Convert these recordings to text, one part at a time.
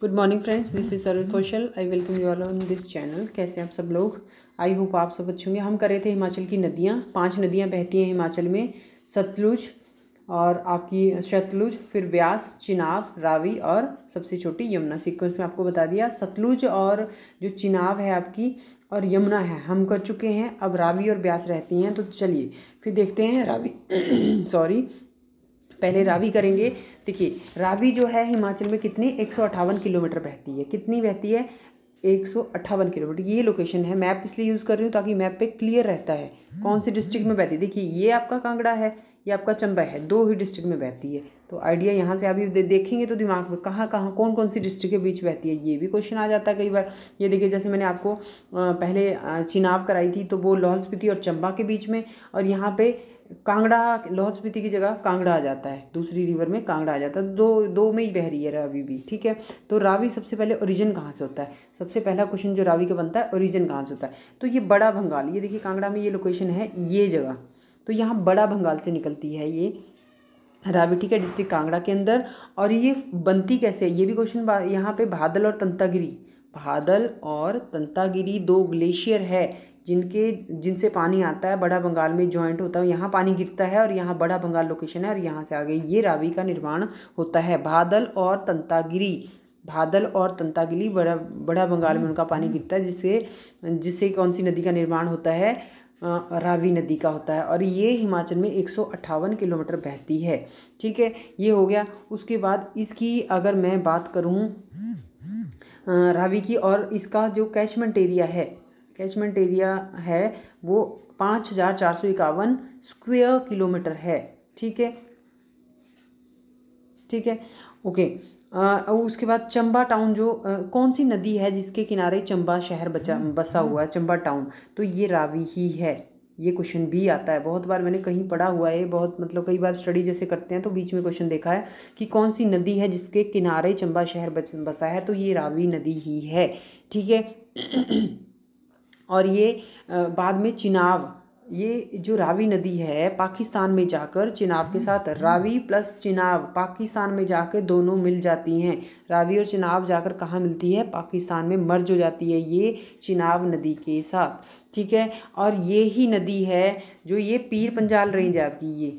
Good morning friends this is Arun Kaushal I welcome you all on this channel कैसे आप सब लोग आई होप आप सब अच्छे होंगे हम कर रहे थे हिमाचल की नदियाँ पांच नदियाँ बहती हैं हिमाचल में सतलुज और आपकी शतलुज फिर ब्यास चिनाब रावी और सबसे छोटी यमुना सीक्वेंस में आपको बता दिया सतलुज और जो चिनाब है आपकी और यमुना है हम कर चुके हैं अब रावी और ब्यास रहती हैं तो चलिए फिर देखते हैं रावी सॉरी पहले रावी करेंगे देखिए रावी जो है हिमाचल में कितनी एक किलोमीटर बहती है कितनी बहती है एक सौ अट्ठावन किलोमीटर ये लोकेशन है मैप इसलिए यूज़ कर रही हूँ ताकि मैप पे क्लियर रहता है हम्म। कौन सी डिस्ट्रिक्ट में बहती है देखिए ये आपका कांगड़ा है ये आपका चंबा है दो ही डिस्ट्रिक्ट में बहती है तो आइडिया यहाँ से अभी दे, देखेंगे तो दिमाग में कहाँ कहाँ कौन कौन सी डिस्ट्रिक्ट के बीच बहती है ये भी क्वेश्चन आ जाता है कई बार ये देखिए जैसे मैंने आपको पहले चिनाव कराई थी तो वो लाहौल स्पीति और चंबा के बीच में और यहाँ पे कांगड़ा लाहौल स्पीति की जगह कांगड़ा आ जाता है दूसरी रिवर में कांगड़ा आ जाता है दो दो में ही बह रही है रावी भी ठीक है तो रावी सबसे पहले ओरिजिन कहाँ से होता है सबसे पहला क्वेश्चन जो रावी का बनता है ओरिजिन कहाँ से होता है तो ये बड़ा बंगाल ये देखिए कांगड़ा में ये लोकेशन है ये जगह तो यहाँ बड़ा बंगाल से निकलती है ये रावी ठीक है डिस्ट्रिक्ट कांगड़ा के अंदर और ये बनती कैसे है ये भी क्वेश्चन यहाँ पे भादल और तंतागिरी भादल और तंतागिरी दो ग्लेशियर है जिनके जिनसे पानी आता है बड़ा बंगाल में जॉइंट होता है यहाँ पानी गिरता है और यहाँ बड़ा बंगाल लोकेशन है और यहाँ से आगे ये रावी का निर्माण होता है भादल और तंतागिरी भादल और तंतागिरी बड़ा बड़ा बंगाल में उनका पानी गिरता है जिससे जिससे कौन सी नदी का निर्माण होता है रावी नदी का होता है और ये हिमाचल में एक किलोमीटर बहती है ठीक है ये हो गया उसके बाद इसकी अगर मैं बात करूँ रावी की और इसका जो कैचमेंट एरिया है कैचमेंट एरिया है वो पाँच हज़ार चार सौ इक्यावन स्क्वेयर किलोमीटर है ठीक है ठीक है ओके आ, उसके बाद चंबा टाउन जो आ, कौन सी नदी है जिसके किनारे चंबा शहर बचा हम्म। बसा हुआ है चंबा टाउन तो ये रावी ही है ये क्वेश्चन भी आता है बहुत बार मैंने कहीं पढ़ा हुआ है बहुत मतलब कई बार स्टडी जैसे करते हैं तो बीच में क्वेश्चन देखा है कि कौन सी नदी है जिसके किनारे चंबा शहर बसा है तो ये रावी नदी ही है ठीक है और ये बाद में चिनाव ये जो रावी नदी है पाकिस्तान में जाकर चिनाव के साथ हम्म। रावी प्लस चिनाव पाकिस्तान में जाकर दोनों मिल जाती हैं रावी और चिनाव जाकर कहाँ मिलती है पाकिस्तान में मर्ज हो जाती है ये चिनाव नदी के साथ ठीक है और ये ही नदी है जो ये पीर पंजाल रेंज है ये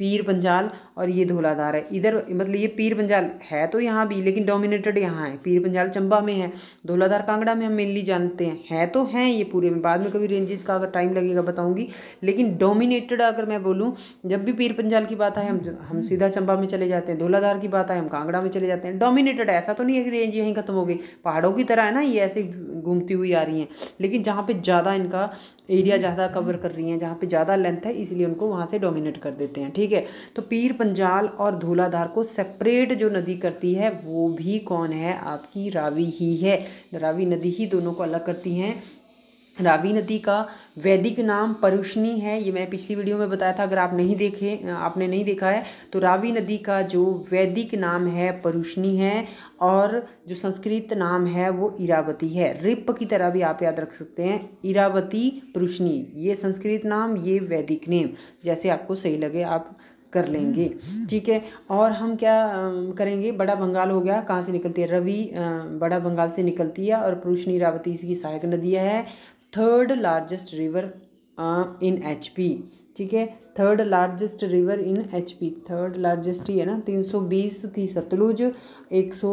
पीर पंजाल और ये धोलाधार है इधर मतलब ये पीर पंजाल है तो यहाँ भी लेकिन डोमिनेटेड यहाँ है पीर पंजाल चंबा में है धोलाधार कांगड़ा में हम मेनली जानते हैं है तो हैं ये पूरे में बाद में कभी रेंजेस का अगर टाइम लगेगा बताऊँगी लेकिन डोमिनेटेड अगर मैं बोलूँ जब भी पीर पंजाल की बात आए हम हम सीधा चंबा में चले जाते हैं धोलाधार की बात आए हम कांगड़ा में चले जाते हैं डोमिनेटेड ऐसा तो नहीं है कि रेंज यहीं ख़त्म हो गई पहाड़ों की तरह है ना ये ऐसे घूमती हुई आ रही हैं लेकिन जहाँ पर ज़्यादा इनका एरिया ज़्यादा कवर कर रही हैं जहाँ पर ज़्यादा लेंथ है इसलिए उनको वहाँ से डोमिनेट कर देते हैं ठीक ठीक है तो पीर पंजाल और धूलाधार को सेपरेट जो नदी करती है वो भी कौन है आपकी रावी ही है रावी नदी ही दोनों को अलग करती हैं रावी नदी का वैदिक नाम परुष्णी है ये मैं पिछली वीडियो में बताया था अगर आप नहीं देखे आपने नहीं देखा है तो रावी नदी का जो वैदिक नाम है परुष्णी है और जो संस्कृत नाम है वो इरावती है रिप की तरह भी आप याद रख सकते हैं इरावती परुष्णी ये संस्कृत नाम ये वैदिक नेम जैसे आपको सही लगे आप कर लेंगे ठीक है और हम क्या करेंगे बड़ा बंगाल हो गया कहाँ से निकलती है रवि बड़ा बंगाल से निकलती है और पुरुष नीरावती इसकी सहायक नदियाँ है third largest river in H P ठीक है third largest river in H P third largest ही है ना तीन सौ बीस थी सतलुज एक सौ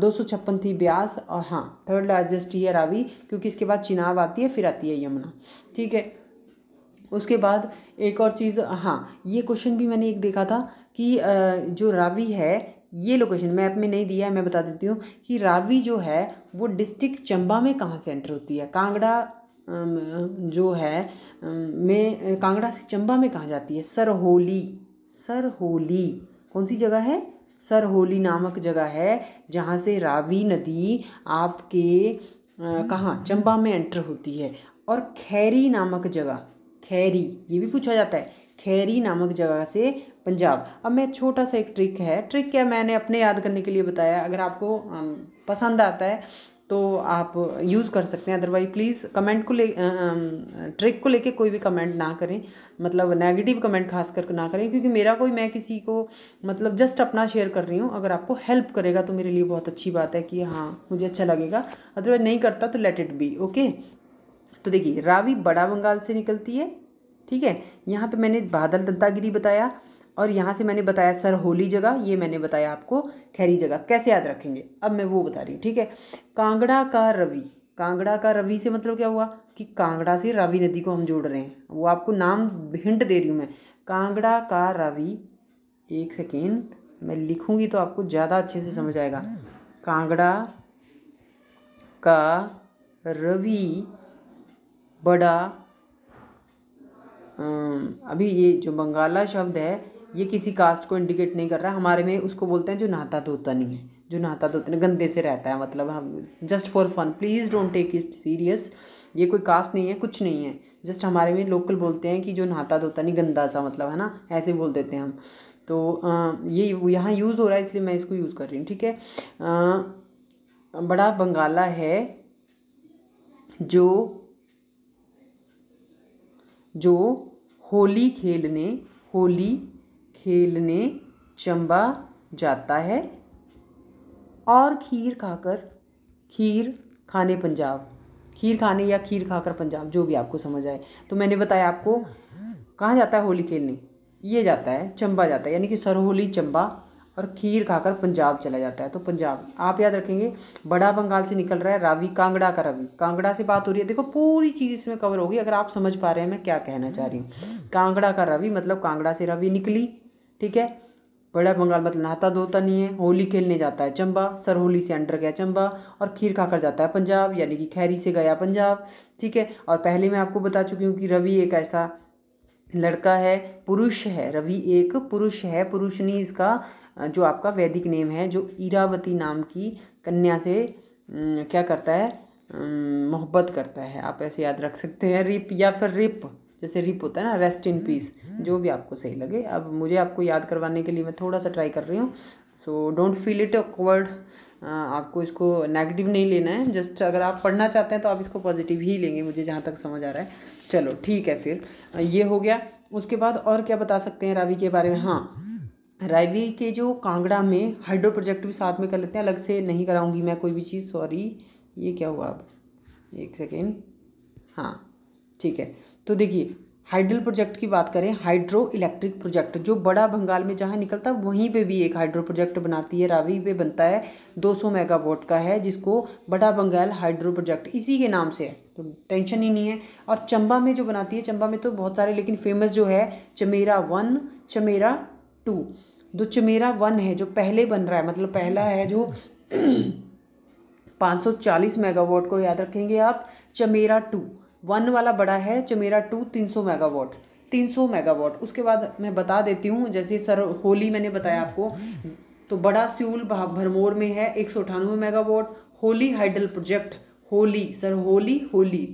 दो सौ छप्पन थी ब्यास और हाँ थर्ड लार्जेस्ट ही है रावी क्योंकि इसके बाद चिनाब आती है फिर आती है यमुना ठीक है उसके बाद एक और चीज़ हाँ ये क्वेश्चन भी मैंने एक देखा था कि जो रावी है ये लोकेशन मैप में नहीं दिया है मैं बता देती हूँ कि रावी जो है वो डिस्ट्रिक्ट चंबा में कहाँ से एंटर होती है कांगड़ा जो है में कांगड़ा से चंबा में कहाँ जाती है सरहोली सरहोली कौन सी जगह है सरहोली नामक जगह है जहाँ से रावी नदी आपके कहाँ चंबा में एंटर होती है और खैरी नामक जगह खैरी ये भी पूछा जाता है खैरी नामक जगह से पंजाब अब मैं छोटा सा एक ट्रिक है ट्रिक क्या मैंने अपने याद करने के लिए बताया अगर आपको पसंद आता है तो आप यूज़ कर सकते हैं अदरवाइज प्लीज़ कमेंट को ले ट्रिक को लेके कोई भी कमेंट ना करें मतलब नेगेटिव कमेंट खास करके ना करें क्योंकि मेरा कोई मैं किसी को मतलब जस्ट अपना शेयर कर रही हूँ अगर आपको हेल्प करेगा तो मेरे लिए बहुत अच्छी बात है कि हाँ मुझे अच्छा लगेगा अदरवाइज नहीं करता तो लेट इट बी ओके तो देखिए रावी बड़ा बंगाल से निकलती है ठीक है यहाँ पे मैंने बादल दत्तागिरी बताया और यहाँ से मैंने बताया सर होली जगह ये मैंने बताया आपको खैरी जगह कैसे याद रखेंगे अब मैं वो बता रही हूँ ठीक है कांगड़ा का रवि कांगड़ा का रवि से मतलब क्या हुआ कि कांगड़ा से रवि नदी को हम जोड़ रहे हैं वो आपको नाम हिंट दे रही हूँ मैं कांगड़ा का रवि एक सेकेंड मैं लिखूँगी तो आपको ज़्यादा अच्छे से समझ आएगा कांगड़ा का रवि बड़ा अभी ये जो बंगाला शब्द है ये किसी कास्ट को इंडिकेट नहीं कर रहा हमारे में उसको बोलते हैं जो नहाता धोता नहीं है जो नहाता धोता नहीं गंदे से रहता है मतलब हम just for fun please don't take it serious ये कोई कास्ट नहीं है कुछ नहीं है जस्ट हमारे में लोकल बोलते हैं कि जो नहाता धोता नहीं गंदा सा मतलब है ना ऐसे बोल देते हैं हम तो आ, ये यहाँ यूज़ हो रहा है इसलिए मैं इसको यूज़ कर रही हूँ ठीक है बड़ा बंगाला है जो जो होली खेलने होली खेलने चंबा जाता है और खीर खाकर खीर खाने पंजाब खीर खाने या खीर खाकर पंजाब जो भी आपको समझ आए तो मैंने बताया आपको कहाँ जाता है होली खेलने ये जाता है चंबा जाता है यानी कि सरहोली चंबा और खीर खाकर पंजाब चला जाता है तो पंजाब आप याद रखेंगे बड़ा बंगाल से निकल रहा है रावी कांगड़ा का रवि कांगड़ा से बात हो रही है देखो पूरी चीज़ इसमें कवर होगी अगर आप समझ पा रहे हैं मैं क्या कहना चाह रही हूँ कांगड़ा का रवि मतलब कांगड़ा से रवि निकली ठीक है बड़ा बंगाल मतलब नहाता धोता नहीं है होली खेलने जाता है चंबा सर होली से अंडर गया चंबा और खीर खाकर जाता है पंजाब यानी कि खैरी से गया पंजाब ठीक है और पहले मैं आपको बता चुकी हूँ कि रवि एक ऐसा लड़का है पुरुष है रवि एक पुरुष है पुरुष नहीं इसका जो आपका वैदिक नेम है जो ईरावती नाम की कन्या से क्या करता है मोहब्बत करता है आप ऐसे याद रख सकते हैं रिप या फिर रिप जैसे रिप होता है ना रेस्ट इन पीस जो भी आपको सही लगे अब मुझे आपको याद करवाने के लिए मैं थोड़ा सा ट्राई कर रही हूँ so don't feel it awkward आपको इसको नेगेटिव नहीं लेना है जस्ट अगर आप पढ़ना चाहते हैं तो आप इसको पॉजिटिव ही लेंगे मुझे जहाँ तक समझ आ रहा है चलो ठीक है फिर ये हो गया उसके बाद और क्या बता सकते हैं रावी के बारे में हाँ रावी के जो कांगड़ा में हाइड्रो प्रोजेक्ट भी साथ में कर लेते हैं अलग से नहीं कराऊंगी मैं कोई भी चीज़ सॉरी ये क्या हुआ अब एक सेकेंड हाँ ठीक है तो देखिए हाइड्रल प्रोजेक्ट की बात करें हाइड्रो इलेक्ट्रिक प्रोजेक्ट जो बड़ा बंगाल में जहाँ निकलता है वहीं पे भी एक हाइड्रो प्रोजेक्ट बनाती है रावी पे बनता है 200 मेगावाट का है जिसको बड़ा बंगाल हाइड्रो प्रोजेक्ट इसी के नाम से है तो टेंशन ही नहीं है और चंबा में जो बनाती है चंबा में तो बहुत सारे लेकिन फेमस जो है चमेरा वन चमेरा टू जो चमेरा वन है जो पहले बन रहा है मतलब पहला है जो पाँच मेगावाट को याद रखेंगे आप चमेरा टू वन वाला बड़ा है जो मेरा टू तीन सौ मेगावाट तीन सौ मेगावाट उसके बाद मैं बता देती हूँ जैसे सर होली मैंने बताया आपको तो बड़ा स्यूल भरमौर में है एक सौ अठानवे megawatt Holi hydel project Holi sir Holi Holi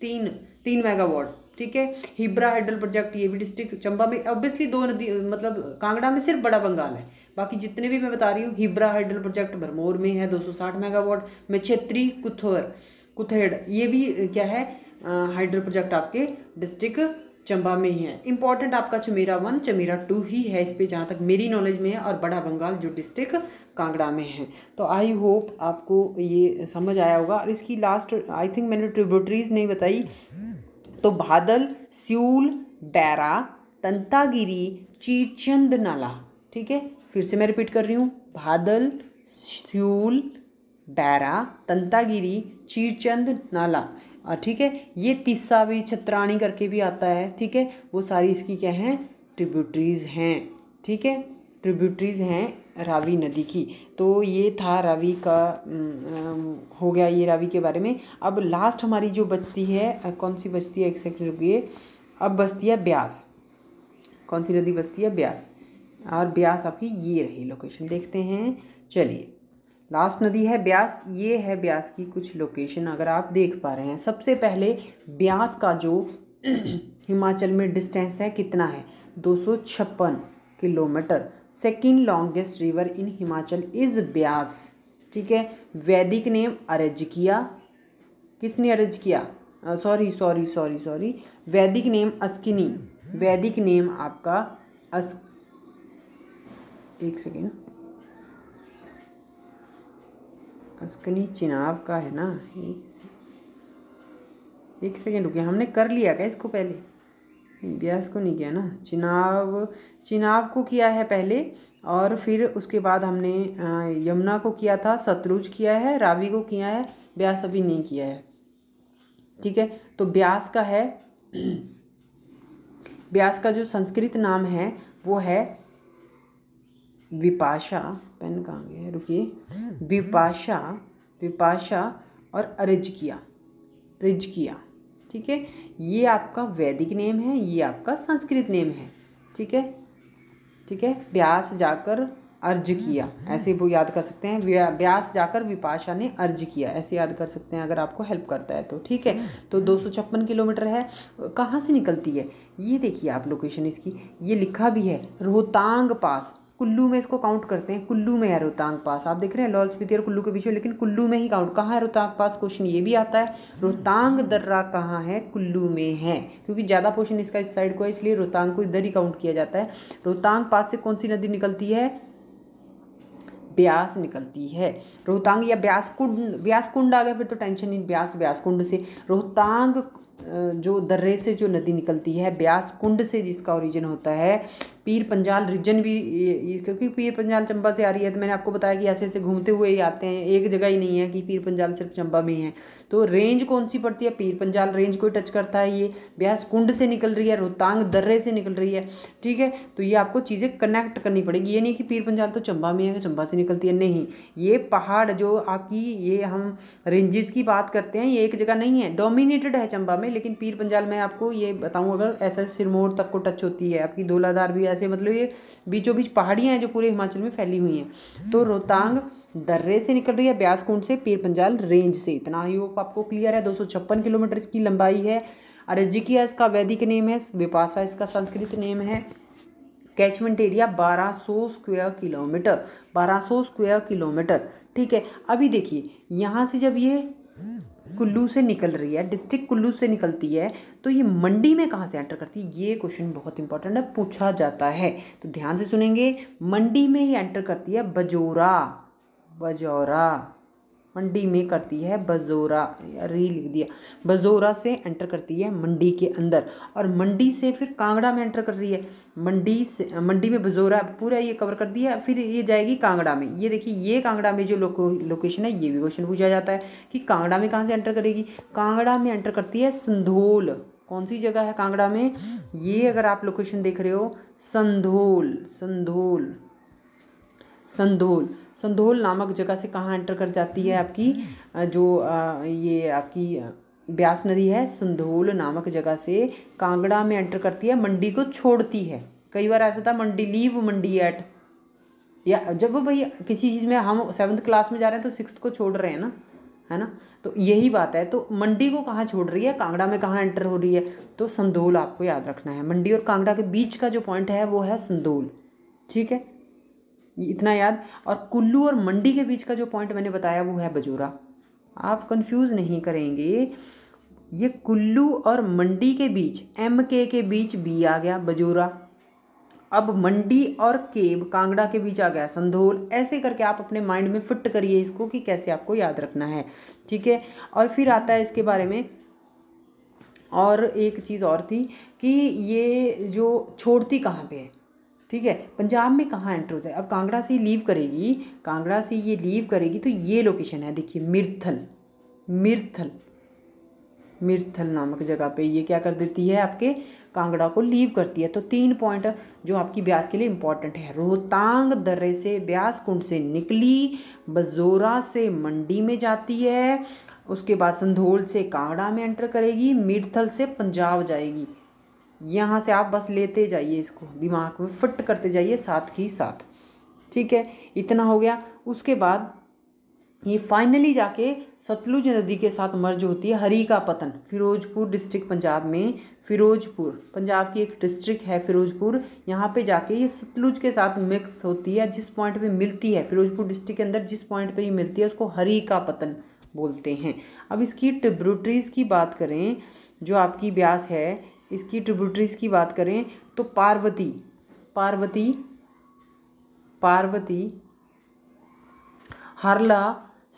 तीन तीन मेगावाट ठीक है हिब्रा हाइडल प्रोजेक्ट ये भी डिस्ट्रिक्ट चंबा में ऑब्वियसली दो नदी मतलब कांगड़ा में सिर्फ बड़ा बंगाल है बाकी जितने भी मैं बता रही हूँ हिब्रा हाइडल प्रोजेक्ट भरमौर में है दो सौ साठ मेगावाट में कुथर कुथेड़ ये भी क्या है हाइड्रो प्रोजेक्ट आपके डिस्ट्रिक्ट चंबा में ही है इंपॉर्टेंट आपका चमेरा वन चमेरा टू ही है इस पर जहाँ तक मेरी नॉलेज में है और बड़ा बंगाल जो डिस्ट्रिक्ट कांगड़ा में है तो आई होप आपको ये समझ आया होगा और इसकी लास्ट आई थिंक मैंने ट्रिब्यूटरीज नहीं बताई तो भादल स्यूल बैरा तंतागिरी चीरचंद नाला ठीक है फिर से मैं रिपीट कर रही हूँ भादल स्यूल बैरा तंतागिरी चीरचंद नाला और ठीक है ये तीसा भी छत्राणी करके भी आता है ठीक है वो सारी इसकी क्या हैं ट्रिब्यूटरीज़ हैं ठीक है ट्रिब्यूटरीज़ हैं रावी नदी की तो ये था रावी का हो गया ये रावी के बारे में अब लास्ट हमारी जो बचती है कौन सी बचती है एक्सैक्ट ये अब बचती है ब्यास कौन सी नदी बचती है ब्यास और ब्यास आपकी ये रही लोकेशन देखते हैं चलिए लास्ट नदी है ब्यास ये है ब्यास की कुछ लोकेशन अगर आप देख पा रहे हैं सबसे पहले ब्यास का जो हिमाचल में डिस्टेंस है कितना है दो kilometer second longest river in Himachal is Beas ठीक है वैदिक नेम अरेज किया किसने Arjikiya sorry sorry sorry sorry Vedic name Askini Vedic name आपका अस एक सेकेंड अस्कनी चिनाब का है ना एक एक सेकेंड रुके हमने कर लिया क्या इसको पहले ब्यास को नहीं किया ना चिनाब चिनाब को किया है पहले और फिर उसके बाद हमने यमुना को किया था सतलुज किया है रावी को किया है ब्यास अभी नहीं किया है ठीक है तो ब्यास का है ब्यास का जो संस्कृत नाम है वो है विपाशा पेन कहाँ गया रुकिए विपाशा विपाशा और किया रिज किया ठीक है ये आपका वैदिक नेम है ये आपका संस्कृत नेम है ठीक है ठीक है ब्यास जाकर अर्ज किया ऐसे वो याद कर सकते हैं ब्यास जाकर विपाशा ने अर्ज किया ऐसे याद कर सकते हैं अगर आपको हेल्प करता है तो ठीक है तो दो किलोमीटर है कहाँ से निकलती है ये देखिए आप लोकेशन इसकी ये लिखा भी है रोहतांग पास कुल्लू में इसको काउंट करते हैं कुल्लू में है रोहतांग पास आप देख रहे हैं लाहौल स्पीति और कुल्लू के बीच में लेकिन कुल्लू में ही काउंट कहाँ है रोहतांग पास क्वेश्चन ये भी आता है रोहतांग दर्रा कहाँ है कुल्लू में है क्योंकि ज़्यादा पोर्शन इसका इस साइड को है इसलिए रोहतांग को इधर ही काउंट किया जाता है रोहतांग पास से कौन सी नदी निकलती है ब्यास निकलती है रोहतांग या ब्यास कुंड ब्यास कुंड आ गया फिर तो टेंशन नहीं ब्यास ब्यास कुंड से रोहतांग जो दर्रे से जो नदी निकलती है ब्यास कुंड से जिसका ओरिजिन होता है पीर पंजाल रीजन भी क्योंकि पीर पंजाल चंबा से आ रही है तो मैंने आपको बताया कि ऐसे ऐसे घूमते हुए ही आते हैं एक जगह ही नहीं है कि पीर पंजाल सिर्फ चंबा में ही है तो रेंज कौन सी पड़ती है पीर पंजाल रेंज को टच करता है ये ब्यास कुंड से निकल रही है रोहतांग दर्रे से निकल रही है ठीक है तो ये आपको चीज़ें कनेक्ट करनी पड़ेगी ये नहीं कि पीर पंजाल तो चंबा में है चंबा से निकलती है नहीं ये पहाड़ जो आपकी ये हम रेंजेस की बात करते हैं ये एक जगह नहीं है डोमिनेटेड है चंबा में लेकिन पीर पंजाल में आपको ये बताऊँ अगर ऐसा सिरमौर तक को टच होती है आपकी धोलाधार भी ऐसे मतलब ये बीचों बीच पहाड़ियाँ हैं जो पूरे हिमाचल में फैली हुई हैं तो रोहतांग दर्रे से निकल रही है ब्यास कुंड से पीर पंजाल रेंज से इतना ही वो आपको क्लियर है दो किलोमीटर इसकी लंबाई है अरजिकिया इसका वैदिक नेम है विपासा इसका संस्कृत नेम है catchment area 1200 square kilometer 1200 square kilometer ठीक है अभी देखिए यहाँ से जब ये कुल्लू से निकल रही है डिस्ट्रिक्ट कुल्लू से निकलती है तो ये मंडी में कहाँ से एंटर करती है ये क्वेश्चन बहुत इंपॉर्टेंट है पूछा जाता है तो ध्यान से सुनेंगे मंडी में ही एंटर करती है बजोरा बजौरा मंडी में करती है बजोरा री लिख दिया बजोरा से एंटर करती है मंडी के अंदर और मंडी से फिर कांगड़ा में एंटर कर रही है मंडी से मंडी में बजोरा पूरा ये कवर कर दिया फिर ये जाएगी कांगड़ा में ये देखिए ये कांगड़ा में जो लोको लोकेशन है ये भी क्वेश्चन पूछा जाता है कि कांगड़ा में कहाँ से एंटर करेगी कांगड़ा में एंटर करती है संधोल कौन सी जगह है कांगड़ा में ये अगर आप लोकेशन देख रहे हो संधोल संधोल संधोल संधोल नामक जगह से कहाँ एंटर कर जाती है आपकी जो ये आपकी ब्यास नदी है संधोल नामक जगह से कांगड़ा में एंटर करती है मंडी को छोड़ती है कई बार ऐसा था मंडी लीव मंडी एट या जब भाई किसी चीज़ में हम सेवन्थ क्लास में जा रहे हैं तो सिक्स को छोड़ रहे हैं ना है ना तो यही बात है तो मंडी को कहाँ छोड़ रही है कांगड़ा में कहाँ एंटर हो रही है तो संधोल आपको याद रखना है मंडी और कांगड़ा के बीच का जो पॉइंट है वो है संधोल ठीक है इतना याद और कुल्लू और मंडी के बीच का जो पॉइंट मैंने बताया वो है बजोरा आप कंफ्यूज नहीं करेंगे ये कुल्लू और मंडी के बीच एम के के बीच बी आ गया बजोरा अब मंडी और केब कांगड़ा के बीच आ गया संधोल ऐसे करके आप अपने माइंड में फिट करिए इसको कि कैसे आपको याद रखना है ठीक है और फिर आता है इसके बारे में और एक चीज़ और थी कि ये जो छोड़ती कहाँ पे है ठीक है पंजाब में कहाँ एंटर होता है अब कांगड़ा से लीव करेगी कांगड़ा से ये लीव करेगी तो ये लोकेशन है देखिए मिर्थल मिर्थल मिर्थल नामक जगह पे ये क्या कर देती है आपके कांगड़ा को लीव करती है तो तीन पॉइंट जो आपकी ब्यास के लिए इम्पॉर्टेंट है रोहतांग दर्रे से ब्यास कुंड से निकली बजोरा से मंडी में जाती है उसके बाद संधोल से कांगड़ा में एंटर करेगी मिर्थल से पंजाब जाएगी यहाँ से आप बस लेते जाइए इसको दिमाग में फिट करते जाइए साथ ही साथ ठीक है इतना हो गया उसके बाद ये फाइनली जाके सतलुज नदी के साथ मर्ज होती है हरी का पतन फिरोजपुर डिस्ट्रिक्ट पंजाब में फिरोजपुर पंजाब की एक डिस्ट्रिक्ट है फिरोजपुर यहाँ पे जाके ये सतलुज के साथ मिक्स होती है जिस पॉइंट पे मिलती है फिरोजपुर डिस्ट्रिक्ट के अंदर जिस पॉइंट पे ये मिलती है उसको हरी का पतन बोलते हैं अब इसकी टिब्रोटरीज की बात करें जो आपकी ब्यास है इसकी ट्रिब्यूटरीज की बात करें तो पार्वती पार्वती पार्वती हरला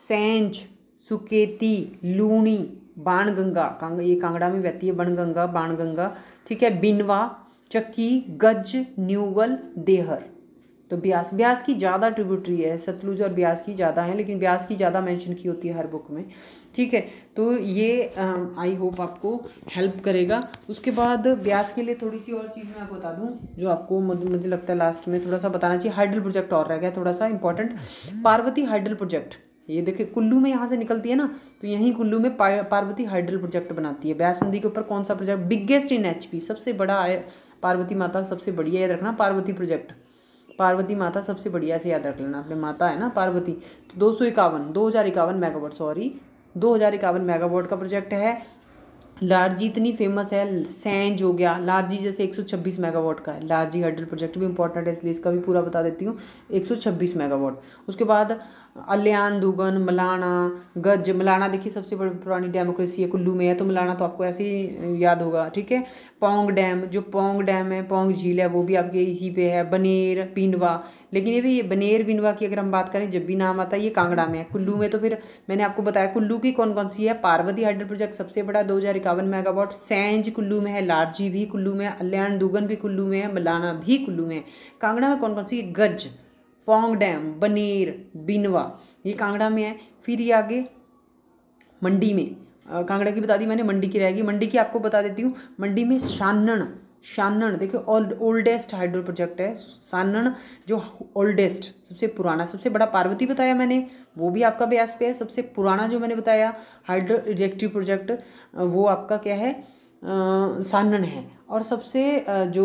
सेंज सुकेती लूणी बाणगंगा कांग ये कांगड़ा में बहती है बनगंगा बाणगंगा ठीक है बिनवा चक्की गज न्यूगल देहर तो ब्यास ब्यास की ज़्यादा ट्रिब्यूटरी है सतलुज और ब्यास की ज़्यादा है लेकिन ब्यास की ज़्यादा मेंशन की होती है हर बुक में ठीक है तो ये आई होप आपको हेल्प करेगा उसके बाद ब्यास के लिए थोड़ी सी और चीज़ मैं आपको बता दूँ जो आपको मुझे लगता है लास्ट में थोड़ा सा बताना चाहिए हाइड्रल प्रोजेक्ट और रह गया थोड़ा सा इंपॉर्टेंट पार्वती हाइड्रल प्रोजेक्ट ये देखिए कुल्लू में यहाँ से निकलती है ना तो यहीं कुल्लू में पार्वती हाइड्रल प्रोजेक्ट बनाती है ब्यास नदी के ऊपर कौन सा प्रोजेक्ट बिगेस्ट इन एच सबसे बड़ा पार्वती माता सबसे बढ़िया याद रखना पार्वती प्रोजेक्ट पार्वती माता सबसे बढ़िया से याद रख लेना अपने माता है ना पार्वती तो दो सौ इक्यावन दो हज़ार इक्यावन मेगावाट सॉरी दो हज़ार इक्यावन मेगावाट का प्रोजेक्ट है लार्जी इतनी फेमस है सैंज हो गया लार्जी जैसे एक सौ छब्बीस मेगावाट का है लार्जी हाइड्रल प्रोजेक्ट भी इंपॉर्टेंट है इसलिए इसका भी पूरा बता देती हूँ एक सौ छब्बीस मेगावाट उसके बाद अल्यान दुगन मलाना गज मलाना देखिए सबसे बड़ी पुरानी डेमोक्रेसी है कुल्लू में है तो मलाना तो आपको ऐसे ही याद होगा ठीक है पोंग डैम जो पोंग डैम है पोंग झील है वो भी आपके इसी पे है बनेर पिंडवा लेकिन ये भी ये बनेर बिनवा की अगर हम बात करें जब भी नाम आता है ये कांगड़ा में है कुल्लू में तो फिर मैंने आपको बताया कुल्लू की कौन कौन सी है पार्वती हाइड्रो प्रोजेक्ट सबसे बड़ा दो हज़ार इक्यावन मेगावाट सैंज कुल्लू में है लारजी भी कुल्लू में है अल्याण दुगन भी कुल्लू में है मलाना भी कुल्लू में है कांगड़ा में कौन कौन सी गज पोंग डैम बनेर बिनवा ये कांगड़ा में है फिर ये आगे मंडी में कांगड़ा की बता दी मैंने मंडी की रहेगी मंडी की आपको बता देती हूँ मंडी में शानन शानन देखिए ओल्डेस्ट हाइड्रो प्रोजेक्ट है शानन जो ओल्डेस्ट सबसे पुराना सबसे बड़ा पार्वती बताया मैंने वो भी आपका ब्यास पे है सबसे पुराना जो मैंने बताया हाइड्रो इजेक्टिव प्रोजेक्ट वो आपका क्या है सानन है और सबसे जो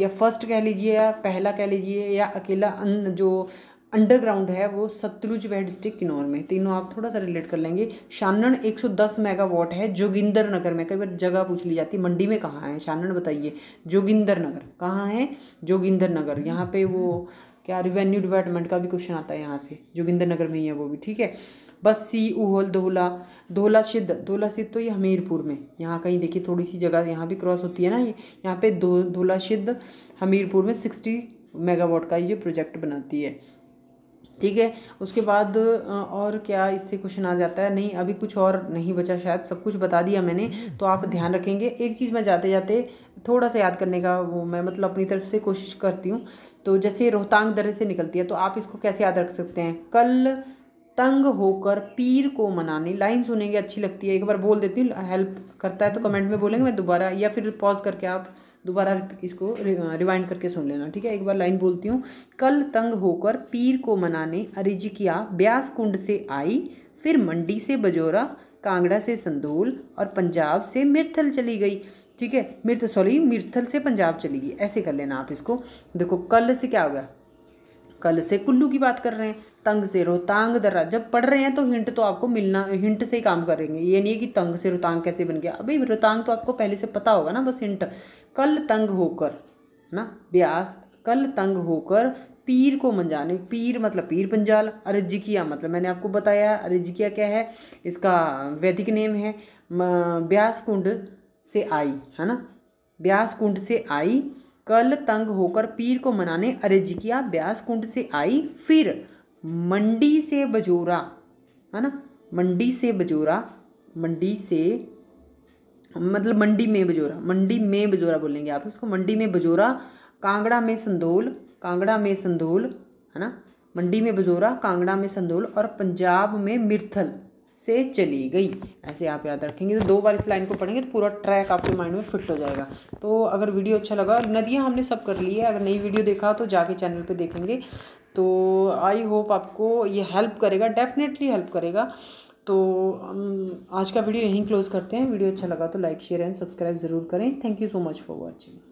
या फर्स्ट कह लीजिए या पहला कह लीजिए या अकेला अन जो अंडरग्राउंड है वो सतलुज वह डिस्ट्रिक्ट किन्नौर में तीनों आप थोड़ा सा रिलेट कर लेंगे शानन 110 मेगावाट है जोगिंदर नगर में कई बार जगह पूछ ली जाती है मंडी में कहाँ है शानन बताइए जोगिंदर नगर कहाँ है जोगिंदर नगर यहाँ पे वो क्या रिवेन्यू डिपार्टमेंट का भी क्वेश्चन आता है यहाँ से जोगिंदर नगर में ही है वो भी ठीक है सी उहल धोला धोला सिद्ध धोला सिद्ध तो ये हमीरपुर में यहाँ कहीं देखिए थोड़ी सी जगह यहाँ भी क्रॉस होती है ना ये यहाँ पे दो धोला सिद्ध हमीरपुर में सिक्सटी मेगावाट का ये प्रोजेक्ट बनाती है ठीक है उसके बाद और क्या इससे क्वेश्चन आ जाता है नहीं अभी कुछ और नहीं बचा शायद सब कुछ बता दिया मैंने तो आप ध्यान रखेंगे एक चीज़ मैं जाते जाते थोड़ा सा याद करने का वो मैं मतलब अपनी तरफ से कोशिश करती हूँ तो जैसे रोहतांग दर्रे से निकलती है तो आप इसको कैसे याद रख सकते हैं कल तंग होकर पीर को मनाने लाइन सुनेंगे अच्छी लगती है एक बार बोल देती हूँ हेल्प करता है तो कमेंट हम्म। में बोलेंगे मैं दोबारा या फिर पॉज करके आप दोबारा इसको रिवाइंड करके सुन लेना ठीक है एक बार लाइन बोलती हूँ कल तंग होकर पीर को मनाने अरिजिकिया ब्यास कुंड से आई फिर मंडी से बजोरा कांगड़ा से संदूल और पंजाब से मिर्थल चली गई ठीक है मिर्थ सॉरी मिर्थल से पंजाब चली गई ऐसे कर लेना आप इसको देखो कल से क्या हो गया कल से कुल्लू की बात कर रहे हैं तंग से रोहतांग दर्रा जब पढ़ रहे हैं तो हिंट तो आपको मिलना हिंट से ही काम करेंगे ये नहीं है कि तंग से रोहतांग कैसे बन गया अभी रोहतांग तो आपको पहले से पता होगा ना बस हिंट कल तंग होकर ना ब्यास कल तंग होकर पीर को मंजाने पीर मतलब पीर पंजाल अरिजिकिया मतलब मैंने आपको बताया अरिजिकिया क्या है इसका वैदिक नेम है ब्यास कुंड से आई है ना ब्यास कुंड से आई कल तंग होकर पीर को मनाने अरेजिकिया ब्यास कुंड से आई फिर मंडी से बजोरा है ना मंडी से बजोरा मंडी से मतलब मंडी में बजोरा मंडी में बजोरा बोलेंगे आप उसको मंडी में बजोरा कांगड़ा में संदोल कांगड़ा में संदोल है ना मंडी में बजोरा कांगड़ा में संदोल और पंजाब में मिर्थल से चली गई ऐसे आप याद रखेंगे तो दो बार इस लाइन को पढ़ेंगे तो पूरा ट्रैक आपके माइंड में फिट हो जाएगा तो अगर वीडियो अच्छा लगा नदियाँ हमने सब कर ली है अगर नई वीडियो देखा तो जाके चैनल पे देखेंगे तो आई होप आपको ये हेल्प करेगा डेफिनेटली हेल्प करेगा तो आज का वीडियो यहीं क्लोज़ करते हैं वीडियो अच्छा लगा तो लाइक शेयर एंड सब्सक्राइब ज़रूर करें thank you so much for watching